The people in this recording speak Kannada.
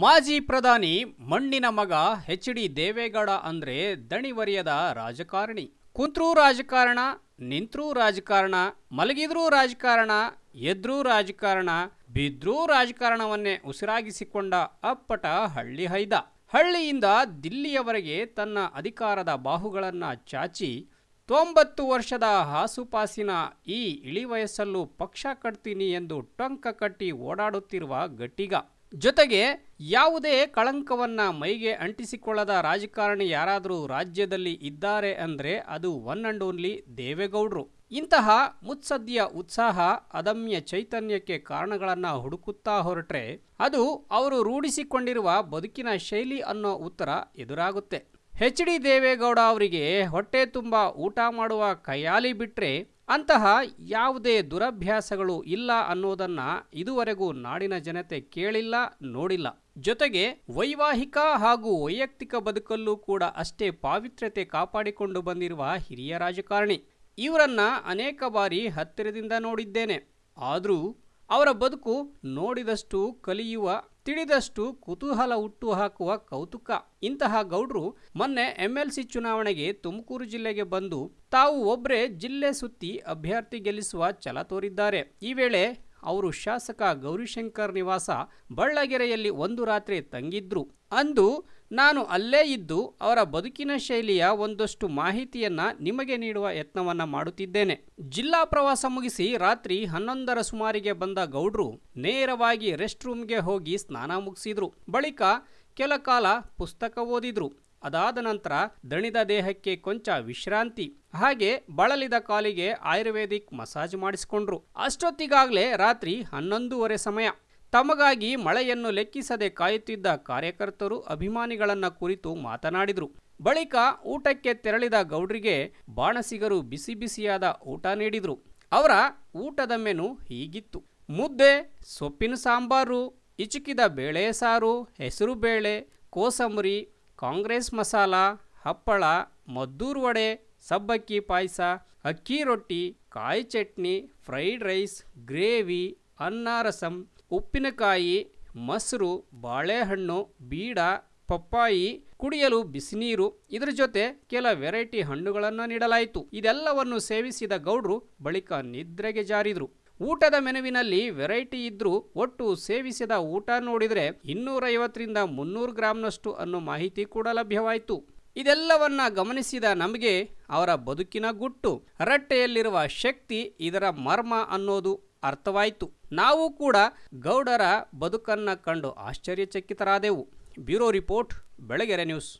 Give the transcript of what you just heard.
ಮಾಜಿ ಪ್ರಧಾನಿ ಮಣ್ಣಿನ ಮಗ ಎಚ್ ಡಿ ದೇವೇಗೌಡ ಅಂದ್ರೆ ದಣಿವರಿಯದ ರಾಜಕಾರಣಿ ಕುಂತ್ರೂ ರಾಜಕಾರಣ ನಿಂತ್ರೂ ರಾಜಕಾರಣ ಮಲಗಿದ್ರೂ ರಾಜಕಾರಣ ಎದ್ರೂ ರಾಜಕಾರಣ ಬಿದ್ರೂ ರಾಜಕಾರಣವನ್ನೇ ಉಸಿರಾಗಿಸಿಕೊಂಡ ಅಪ್ಪಟ ಹಳ್ಳಿ ಹೈದ ಹಳ್ಳಿಯಿಂದ ದಿಲ್ಲಿಯವರೆಗೆ ತನ್ನ ಅಧಿಕಾರದ ಬಾಹುಗಳನ್ನು ಚಾಚಿ ತೊಂಬತ್ತು ವರ್ಷದ ಹಾಸುಪಾಸಿನ ಈ ಇಳಿವಯಸ್ಸಲ್ಲೂ ಪಕ್ಷ ಕಟ್ತೀನಿ ಎಂದು ಟೊಂಕ ಕಟ್ಟಿ ಓಡಾಡುತ್ತಿರುವ ಗಟ್ಟಿಗ ಜೊತೆಗೆ ಯಾವುದೇ ಕಳಂಕವನ್ನು ಮೈಗೆ ಅಂಟಿಸಿಕೊಳ್ಳದ ರಾಜಕಾರಣಿ ಯಾರಾದರೂ ರಾಜ್ಯದಲ್ಲಿ ಇದ್ದಾರೆ ಅಂದರೆ ಅದು ಒನ್ ಅಂಡ್ ಓನ್ಲಿ ದೇವೇಗೌಡರು ಇಂತಹ ಮುತ್ಸದ್ಯ ಉತ್ಸಾಹ ಅದಮ್ಯ ಚೈತನ್ಯಕ್ಕೆ ಕಾರಣಗಳನ್ನು ಹುಡುಕುತ್ತಾ ಹೊರಟ್ರೆ ಅದು ಅವರು ರೂಢಿಸಿಕೊಂಡಿರುವ ಬದುಕಿನ ಶೈಲಿ ಅನ್ನೋ ಉತ್ತರ ಎದುರಾಗುತ್ತೆ ಹೆಚ್ ಡಿ ದೇವೇಗೌಡ ಅವರಿಗೆ ಹೊಟ್ಟೆ ತುಂಬ ಊಟ ಮಾಡುವ ಕಯಾಲಿ ಬಿಟ್ಟರೆ ಅಂತಹ ಯಾವುದೇ ದುರಭ್ಯಾಸಗಳು ಇಲ್ಲ ಅನ್ನೋದನ್ನು ಇದುವರೆಗೂ ನಾಡಿನ ಜನತೆ ಕೇಳಿಲ್ಲ ನೋಡಿಲ್ಲ ಜೊತೆಗೆ ವೈವಾಹಿಕ ಹಾಗೂ ವೈಯಕ್ತಿಕ ಬದುಕಲ್ಲೂ ಕೂಡ ಅಷ್ಟೇ ಪಾವಿತ್ರ್ಯತೆ ಕಾಪಾಡಿಕೊಂಡು ಬಂದಿರುವ ಹಿರಿಯ ರಾಜಕಾರಣಿ ಇವರನ್ನ ಅನೇಕ ಬಾರಿ ಹತ್ತಿರದಿಂದ ನೋಡಿದ್ದೇನೆ ಆದರೂ ಅವರ ಬದುಕು ನೋಡಿದಷ್ಟು ಕಲಿಯುವ ತಿಳಿದಷ್ಟು ಕುತೂಹಲ ಹುಟ್ಟು ಹಾಕುವ ಕೌತುಕ ಇಂತಹ ಗೌಡ್ರು ಮೊನ್ನೆ ಎಂಎಲ್ಸಿ ಚುನಾವಣೆಗೆ ತುಮಕೂರು ಜಿಲ್ಲೆಗೆ ಬಂದು ತಾವು ಒಬ್ಬರೇ ಜಿಲ್ಲೆ ಸುತ್ತಿ ಅಭ್ಯರ್ಥಿ ಗೆಲ್ಲಿಸುವ ಛಲ ತೋರಿದ್ದಾರೆ ಈ ವೇಳೆ ಅವರು ಶಾಸಕ ಗೌರಿಶಂಕರ್ ನಿವಾಸ ಬಳ್ಳಗೆರೆಯಲ್ಲಿ ಒಂದು ರಾತ್ರಿ ತಂಗಿದ್ರು ಅಂದು ನಾನು ಅಲ್ಲೇ ಇದ್ದು ಅವರ ಬದುಕಿನ ಶೈಲಿಯ ಒಂದಷ್ಟು ಮಾಹಿತಿಯನ್ನು ನಿಮಗೆ ನೀಡುವ ಯತ್ನವನ್ನು ಮಾಡುತ್ತಿದ್ದೇನೆ ಜಿಲ್ಲಾ ಪ್ರವಾಸ ಮುಗಿಸಿ ರಾತ್ರಿ ಹನ್ನೊಂದರ ಸುಮಾರಿಗೆ ಬಂದ ಗೌಡ್ರು ನೇರವಾಗಿ ರೆಸ್ಟ್ ರೂಮ್ಗೆ ಹೋಗಿ ಸ್ನಾನ ಮುಗಿಸಿದ್ರು ಬಳಿಕ ಕೆಲ ಕಾಲ ಪುಸ್ತಕ ಓದಿದ್ರು ಅದಾದ ನಂತರ ದಣಿದ ದೇಹಕ್ಕೆ ಕೊಂಚ ವಿಶ್ರಾಂತಿ ಹಾಗೆ ಬಳಲಿದ ಕಾಲಿಗೆ ಆಯುರ್ವೇದಿಕ್ ಮಸಾಜ್ ಮಾಡಿಸಿಕೊಂಡ್ರು ಅಷ್ಟೊತ್ತಿಗಾಗಲೇ ರಾತ್ರಿ ಹನ್ನೊಂದೂವರೆ ಸಮಯ ತಮಗಾಗಿ ಮಳೆಯನ್ನು ಲೆಕ್ಕಿಸದೆ ಕಾಯುತ್ತಿದ್ದ ಕಾರ್ಯಕರ್ತರು ಅಭಿಮಾನಿಗಳನ್ನ ಕುರಿತು ಮಾತನಾಡಿದರು ಬಳಿಕ ಊಟಕ್ಕೆ ತೆರಳಿದ ಗೌಡ್ರಿಗೆ ಬಾಣಸಿಗರು ಬಿಸಿ ಬಿಸಿಯಾದ ಊಟ ನೀಡಿದರು ಅವರ ಊಟದ ಮೆನು ಹೀಗಿತ್ತು ಮುದ್ದೆ ಸೊಪ್ಪಿನ ಸಾಂಬಾರು ಇಚುಕಿದ ಬೇಳೆ ಸಾರು ಹೆಸರುಬೇಳೆ ಕೋಸಂಬರಿ ಕಾಂಗ್ರೆಸ್ ಮಸಾಲ ಹಪ್ಪಳ ಮದ್ದೂರು ವಡೆ ಸಬ್ಬಕ್ಕಿ ಪಾಯಸ ಅಕ್ಕಿ ರೊಟ್ಟಿ ಕಾಯಿ ಚಟ್ನಿ ಫ್ರೈಡ್ ರೈಸ್ ಗ್ರೇವಿ ಅನ್ನ ರಸಂ ಉಪ್ಪಿನಕಾಯಿ ಮೊಸರು ಬಾಳೆಹಣ್ಣು ಬೀಡ ಪಪ್ಪಾಯಿ ಕುಡಿಯಲು ಬಿಸಿನೀರು ಇದರ ಜೊತೆ ಕೆಲ ವೆರೈಟಿ ಹಣ್ಣುಗಳನ್ನು ನೀಡಲಾಯಿತು ಇದೆಲ್ಲವನ್ನು ಸೇವಿಸಿದ ಗೌಡ್ರು ಬಳಿಕ ನಿದ್ರೆಗೆ ಜಾರಿದರು ಊಟದ ಮೆನುವಿನಲ್ಲಿ ವೆರೈಟಿ ಇದ್ರೂ ಒಟ್ಟು ಸೇವಿಸಿದ ಊಟ ನೋಡಿದರೆ ಇನ್ನೂರೈವತ್ತರಿಂದ ಮುನ್ನೂರು ಗ್ರಾಮ್ನಷ್ಟು ಅನ್ನೋ ಮಾಹಿತಿ ಕೂಡ ಲಭ್ಯವಾಯಿತು ಇದೆಲ್ಲವನ್ನ ಗಮನಿಸಿದ ನಮಗೆ ಅವರ ಬದುಕಿನ ಗುಟ್ಟು ರಟ್ಟೆಯಲ್ಲಿರುವ ಶಕ್ತಿ ಇದರ ಮರ್ಮ ಅನ್ನೋದು ಅರ್ಥವಾಯಿತು ನಾವು ಕೂಡ ಗೌಡರ ಬದುಕನ್ನು ಕಂಡು ಆಶ್ಚರ್ಯಚಕಿತರಾದೆವು ಬ್ಯೂರೋ ರಿಪೋರ್ಟ್ ಬೆಳಗೆರೆ ನ್ಯೂಸ್